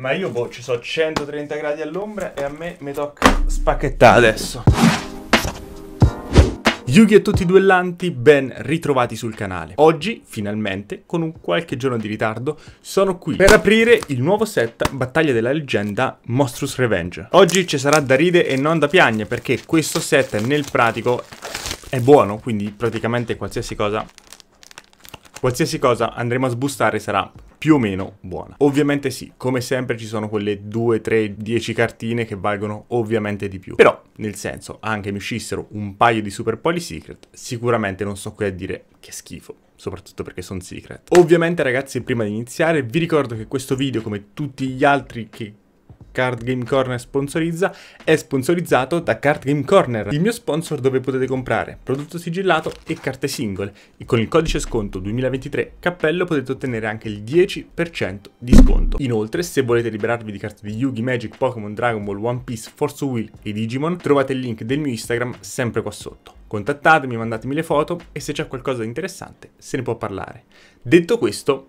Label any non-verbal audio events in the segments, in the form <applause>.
Ma io boh, ci sono 130 gradi all'ombra e a me mi tocca spacchettare adesso. Yugi e tutti i duellanti, ben ritrovati sul canale. Oggi, finalmente, con un qualche giorno di ritardo, sono qui per aprire il nuovo set Battaglia della Leggenda Monstrous Revenge. Oggi ci sarà da ride e non da piagne, perché questo set nel pratico è buono, quindi praticamente qualsiasi cosa... Qualsiasi cosa andremo a sbustare sarà più o meno buona. Ovviamente sì, come sempre ci sono quelle 2, 3, 10 cartine che valgono ovviamente di più. Però, nel senso, anche mi uscissero un paio di Super Poly Secret, sicuramente non sto qui a dire che schifo soprattutto perché sono secret. Ovviamente ragazzi prima di iniziare vi ricordo che questo video come tutti gli altri che Card Game Corner sponsorizza è sponsorizzato da Card Game Corner, il mio sponsor dove potete comprare prodotto sigillato e carte singole e con il codice sconto 2023 cappello potete ottenere anche il 10% di sconto. Inoltre se volete liberarvi di carte di Yugi, Magic, Pokémon, Dragon Ball, One Piece, Force Wheel e Digimon trovate il link del mio Instagram sempre qua sotto. Contattatemi, mandatemi le foto e se c'è qualcosa di interessante se ne può parlare. Detto questo,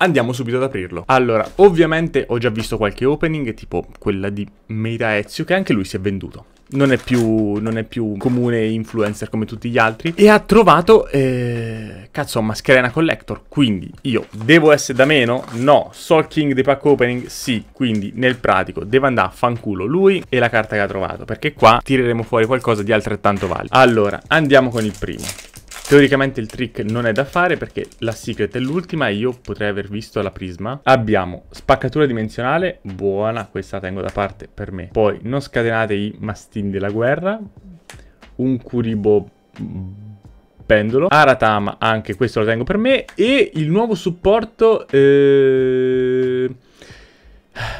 Andiamo subito ad aprirlo. Allora, ovviamente ho già visto qualche opening, tipo quella di Meta Ezio, che anche lui si è venduto. Non è, più, non è più, comune influencer come tutti gli altri. E ha trovato, eh, cazzo, mascherina collector. Quindi io devo essere da meno? No. Sol king dei pack opening? Sì. Quindi nel pratico deve andare a fanculo lui e la carta che ha trovato. Perché qua tireremo fuori qualcosa di altrettanto valido. Allora, andiamo con il primo. Teoricamente il trick non è da fare perché la secret è l'ultima e io potrei aver visto la prisma. Abbiamo spaccatura dimensionale, buona, questa la tengo da parte per me. Poi non scatenate i mastini della guerra, un curibo pendolo, Aratama anche questo lo tengo per me e il nuovo supporto... Eh...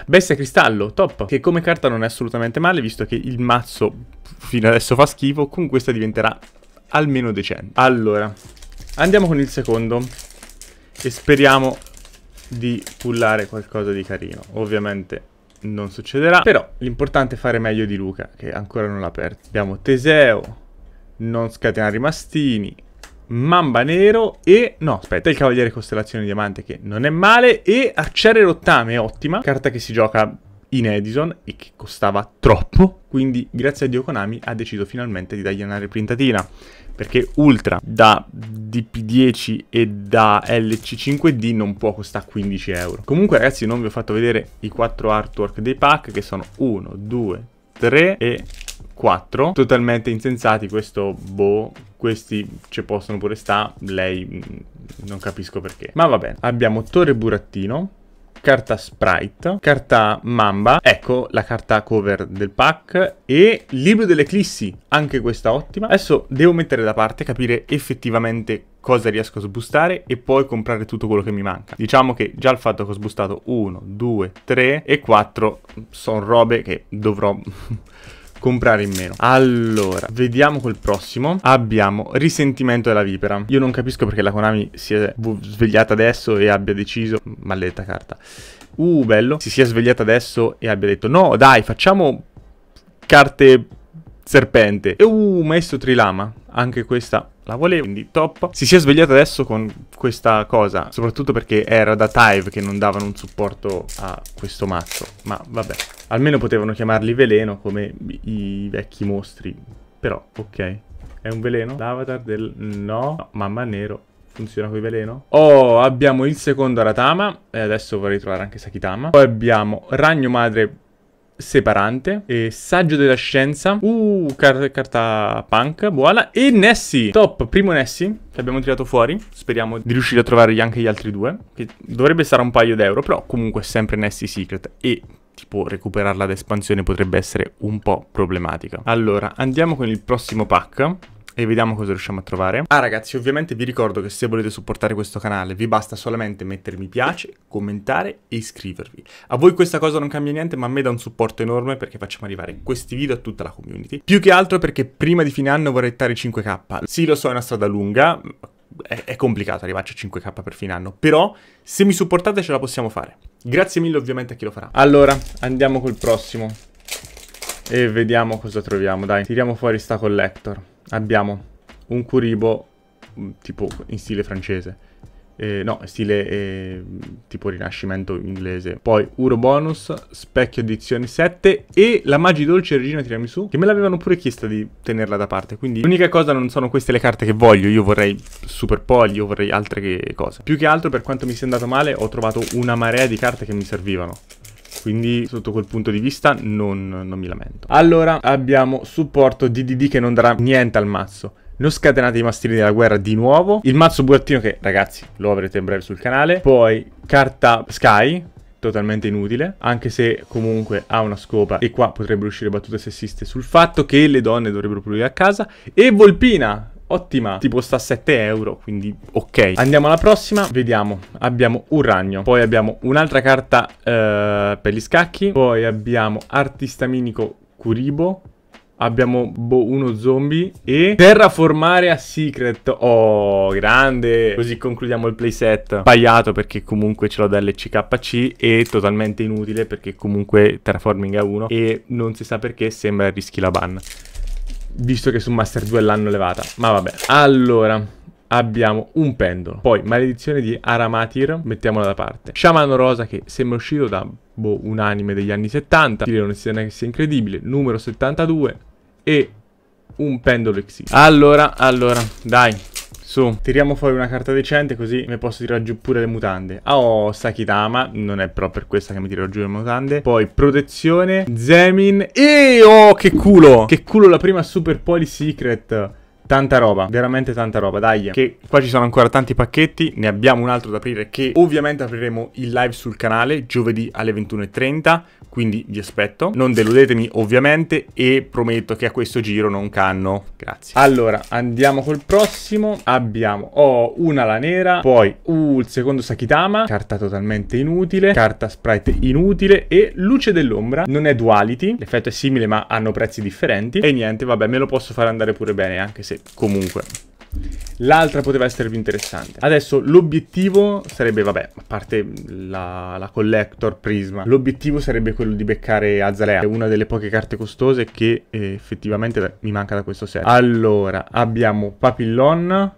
Bestia cristallo, top, che come carta non è assolutamente male visto che il mazzo fino adesso fa schifo, con questa diventerà almeno decenti. Allora, andiamo con il secondo e speriamo di pullare qualcosa di carino. Ovviamente non succederà, però l'importante è fare meglio di Luca, che ancora non l'ha aperto. Abbiamo Teseo, non scatenare i mastini, Mamba Nero e... No, aspetta, il Cavaliere Costellazione Diamante che non è male e Arciere Rottame, ottima, carta che si gioca in Edison e che costava troppo, quindi grazie a Dio Konami ha deciso finalmente di dargli una reprintatina perché Ultra da DP10 e da LC5D non può costare 15 euro. Comunque ragazzi non vi ho fatto vedere i 4 artwork dei pack che sono 1, 2, 3 e 4 totalmente insensati questo boh questi ci possono pure stare, lei mm, non capisco perché ma va bene abbiamo Torre Burattino carta sprite, carta mamba, ecco la carta cover del pack e libro dell'eclissi, anche questa ottima. Adesso devo mettere da parte, capire effettivamente cosa riesco a sbustare e poi comprare tutto quello che mi manca. Diciamo che già il fatto che ho sbustato 1, 2, 3 e 4 sono robe che dovrò... <laughs> comprare in meno. Allora, vediamo col prossimo. Abbiamo Risentimento della Vipera. Io non capisco perché la Konami si è svegliata adesso e abbia deciso... Malletta carta. Uh, bello. Si sia svegliata adesso e abbia detto no, dai, facciamo carte Serpente. E uh, maestro Trilama. Anche questa la volevo, quindi top. Si sia svegliato adesso con questa cosa, soprattutto perché era da Tive che non davano un supporto a questo mazzo. Ma vabbè, almeno potevano chiamarli veleno come i vecchi mostri. Però, ok. È un veleno? L'avatar del... No. no. Mamma nero. Funziona con il veleno? Oh, abbiamo il secondo Aratama. E adesso vorrei trovare anche Sakitama. Poi abbiamo Ragno Madre Separante, e Saggio della Scienza, uh, car carta punk, buona, e Nessie, top, primo Nessie, che abbiamo tirato fuori, speriamo di riuscire a trovare anche gli altri due, che dovrebbe stare un paio d'euro, però comunque sempre Nessie Secret, e tipo recuperarla ad espansione potrebbe essere un po' problematica. Allora, andiamo con il prossimo pack, e vediamo cosa riusciamo a trovare. Ah ragazzi, ovviamente vi ricordo che se volete supportare questo canale vi basta solamente mettere mi piace, commentare e iscrivervi. A voi questa cosa non cambia niente, ma a me dà un supporto enorme perché facciamo arrivare questi video a tutta la community. Più che altro perché prima di fine anno vorrei stare 5k. Sì, lo so, è una strada lunga, è, complicato arrivarci a 5k per fine anno, però se mi supportate ce la possiamo fare. Grazie mille ovviamente a chi lo farà. Allora, andiamo col prossimo e vediamo cosa troviamo, dai. Tiriamo fuori sta collector abbiamo un curibo mm, tipo in stile francese, eh, no, stile eh, tipo rinascimento inglese. Poi Uro Bonus, Specchio Edizione 7 e la Magi Dolce Regina Tiramisù, che me l'avevano pure chiesta di tenerla da parte. Quindi l'unica cosa non sono queste le carte che voglio, io vorrei Super Poli, io vorrei altre cose. Più che altro per quanto mi sia andato male ho trovato una marea di carte che mi servivano quindi sotto quel punto di vista non, non mi lamento. Allora abbiamo supporto DDD che non darà niente al mazzo. Lo scatenate i mastini della guerra di nuovo. Il mazzo burattino che, ragazzi, lo avrete in breve sul canale. Poi carta Sky, totalmente inutile, anche se comunque ha una scopa e qua potrebbero uscire battute sessiste sul fatto che le donne dovrebbero pulire a casa e Volpina ottima, tipo sta a 7 euro, quindi ok. Andiamo alla prossima, vediamo, abbiamo un ragno, poi abbiamo un'altra carta eh, per gli scacchi, poi abbiamo artista minico Kuribo abbiamo boh, uno zombie e terraformare a secret. Oh, grande! Così concludiamo il playset. Sbagliato perché comunque ce l'ho da LCKC e totalmente inutile perché comunque terraforming è uno e non si sa perché sembra rischi la ban visto che su Master 2 l'hanno levata. Ma vabbè, allora... Abbiamo un pendolo. Poi maledizione di Aramatir, mettiamola da parte. Sciamano rosa che sembra uscito da boh, un anime degli anni 70. Direi non sia, che sia incredibile. Numero 72. E un pendolo XY. Allora, allora, dai, su, tiriamo fuori una carta decente così mi posso tirare giù pure le mutande. Ah, ho Sakitama, non è però per questa che mi tiro giù le mutande. Poi protezione, Zemin e oh che culo! Che culo la prima Super Poli Secret. Tanta roba, veramente tanta roba, dai. Che qua ci sono ancora tanti pacchetti, ne abbiamo un altro da aprire che ovviamente apriremo in live sul canale giovedì alle 21.30, quindi vi aspetto. Non deludetemi ovviamente e prometto che a questo giro non canno. Grazie. Allora, andiamo col prossimo. Abbiamo, oh, una la nera, poi uh, il secondo Sakitama, carta totalmente inutile, carta sprite inutile e luce dell'ombra. Non è duality, l'effetto è simile ma hanno prezzi differenti. E niente, vabbè, me lo posso fare andare pure bene anche se comunque. L'altra poteva essere più interessante. Adesso l'obiettivo sarebbe, vabbè, a parte la, la collector prisma, l'obiettivo sarebbe quello di beccare Azalea, una delle poche carte costose che eh, effettivamente mi manca da questo set. Allora, abbiamo Papillon,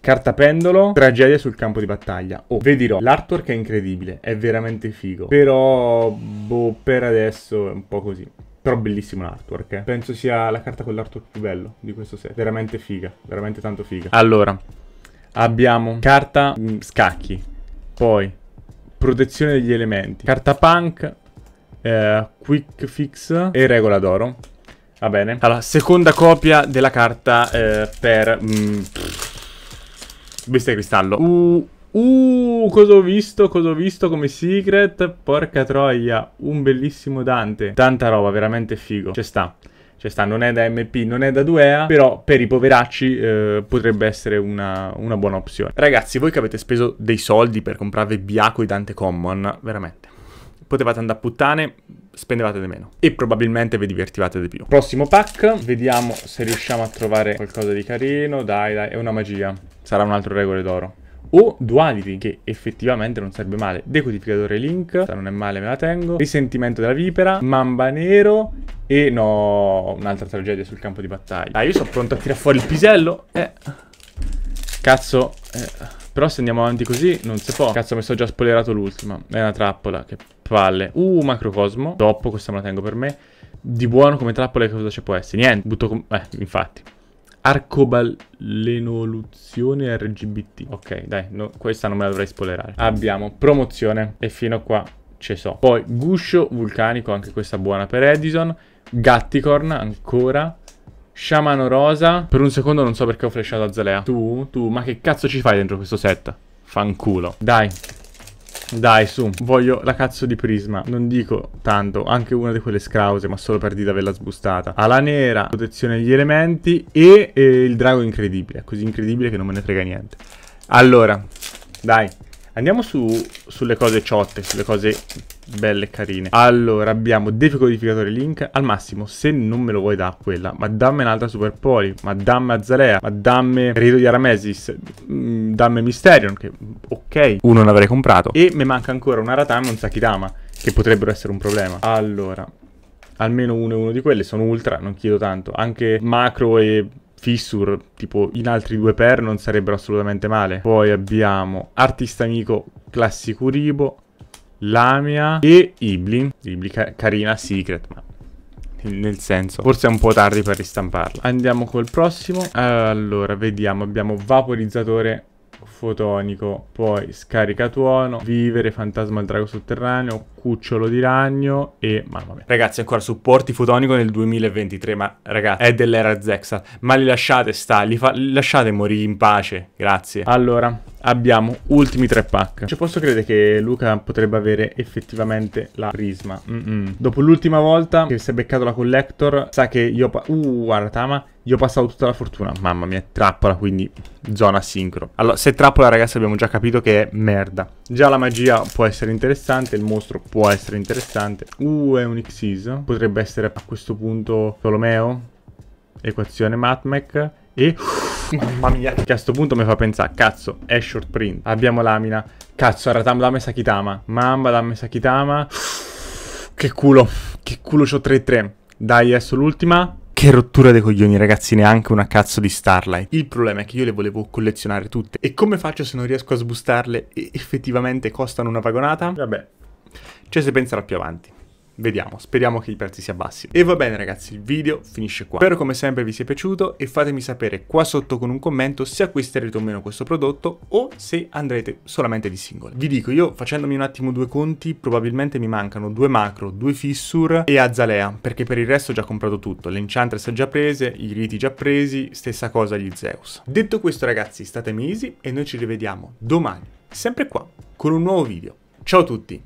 Carta pendolo, tragedia sul campo di battaglia. Oh, vi dirò, l'artwork è incredibile, è veramente figo. Però, boh, per adesso è un po' così. Però bellissimo l'artwork, eh. Penso sia la carta con l'artwork più bello di questo set. Veramente figa, veramente tanto figa. Allora, abbiamo carta mh, mm, scacchi, poi protezione degli elementi, carta punk, eh, quick fix e regola d'oro. Va bene. Allora, seconda copia della carta eh, per... Mh, mm, bestia cristallo. Uh, Uh, cosa ho visto, cosa ho visto come secret? Porca troia, un bellissimo Dante. Tanta roba, veramente figo. Ci sta. Cioè sta, non è da MP, non è da Duea, però per i poveracci eh, potrebbe essere una, una, buona opzione. Ragazzi, voi che avete speso dei soldi per comprarvi Biaco e Dante Common, veramente, potevate andare a puttane, spendevate di meno. E probabilmente vi divertivate di più. Prossimo pack, vediamo se riusciamo a trovare qualcosa di carino. Dai, dai, è una magia. Sarà un altro regole d'oro o Duality, che effettivamente non serve male. Decodificatore Link, non è male, me la tengo. Risentimento della Vipera, Mamba Nero e no, un'altra tragedia sul campo di battaglia. Ah, io sono pronto a tirare fuori il pisello. Eh, cazzo, eh. però se andiamo avanti così non si può. Cazzo, mi sono già spoilerato l'ultima. È una trappola, che palle. Uh, Macrocosmo. Dopo, questa me la tengo per me. Di buono come trappola che cosa ci può essere? Niente, butto... Eh, infatti. Arcobalenoluzione RGBT. Ok, dai, no, questa non me la dovrei spoilerare. Abbiamo promozione e fino a qua ce so. Poi guscio vulcanico, anche questa buona per Edison. Gatticorn ancora. Sciamano rosa. Per un secondo non so perché ho flashato Azalea. Tu, tu, ma che cazzo ci fai dentro questo set? Fanculo. Dai, dai, su, voglio la cazzo di prisma. Non dico tanto, anche una di quelle scrause, ma solo per dire di averla sbustata. Ala nera, protezione degli elementi e, e il drago incredibile. Così incredibile che non me ne frega niente. Allora, dai, andiamo su, sulle cose ciotte, sulle cose belle e carine. Allora, abbiamo decodificatore link, al massimo se non me lo vuoi da quella, ma dammi un'altra super poli, ma dammi Azalea, ma dammi Rito di Aramesis, mm, dammi Mysterion, che mm, ok, uno non l'avrei comprato. E mi manca ancora una Ratame e un Sakitama, che potrebbero essere un problema. Allora, almeno uno e uno di quelle, sono ultra, non chiedo tanto. Anche macro e fissure, tipo in altri due per non sarebbero assolutamente male. Poi abbiamo artista amico classico Uribo Lamia e Iblin Ibli ca carina secret, ma nel senso forse è un po' tardi per ristamparla andiamo col prossimo allora vediamo abbiamo vaporizzatore fotonico poi scaricatuono vivere fantasma al drago sotterraneo cucciolo di ragno e... Mamma mia. Ragazzi, ancora supporti fotonico nel 2023, ma ragazzi, è dell'era Zexa. Ma li lasciate sta, li, fa... li lasciate morire in pace, grazie. Allora, abbiamo ultimi tre pack. Ci posso credere che Luca potrebbe avere effettivamente la prisma. Mm -mm. Dopo l'ultima volta che si è beccato la collector, sa che io... Uh, guarda, Tama, gli ho passato tutta la fortuna. Mamma mia, trappola, quindi zona sincro. Allora, se trappola, ragazzi, abbiamo già capito che è merda. Già la magia può essere interessante, il mostro può essere interessante. Uh, è un Xyz. Potrebbe essere a questo punto Tolomeo. Equazione Matmec. E... <sighs> Mamma mia. Che a questo punto mi fa pensare, cazzo, è short print. Abbiamo Lamina. Cazzo, Aratam Lame Sakitama. Mamba Lame Sakitama. <sighs> Che culo. Che culo c'ho 3-3. Dai, adesso l'ultima. Che rottura dei coglioni, ragazzi, neanche una cazzo di Starlight. Il problema è che io le volevo collezionare tutte. E come faccio se non riesco a sbustarle e effettivamente costano una vagonata? Vabbè, ci cioè, si penserà più avanti. Vediamo, speriamo che i prezzi si abbassino. E va bene ragazzi, il video finisce qua. Spero come sempre vi sia piaciuto e fatemi sapere qua sotto con un commento se acquisterete o meno questo prodotto o se andrete solamente di singole. Vi dico, io facendomi un attimo due conti, probabilmente mi mancano due macro, due fissure e azalea, perché per il resto ho già comprato tutto. Le enchantress già prese, i riti già presi, stessa cosa gli Zeus. Detto questo ragazzi, statemi easy e noi ci rivediamo domani, sempre qua, con un nuovo video. Ciao a tutti!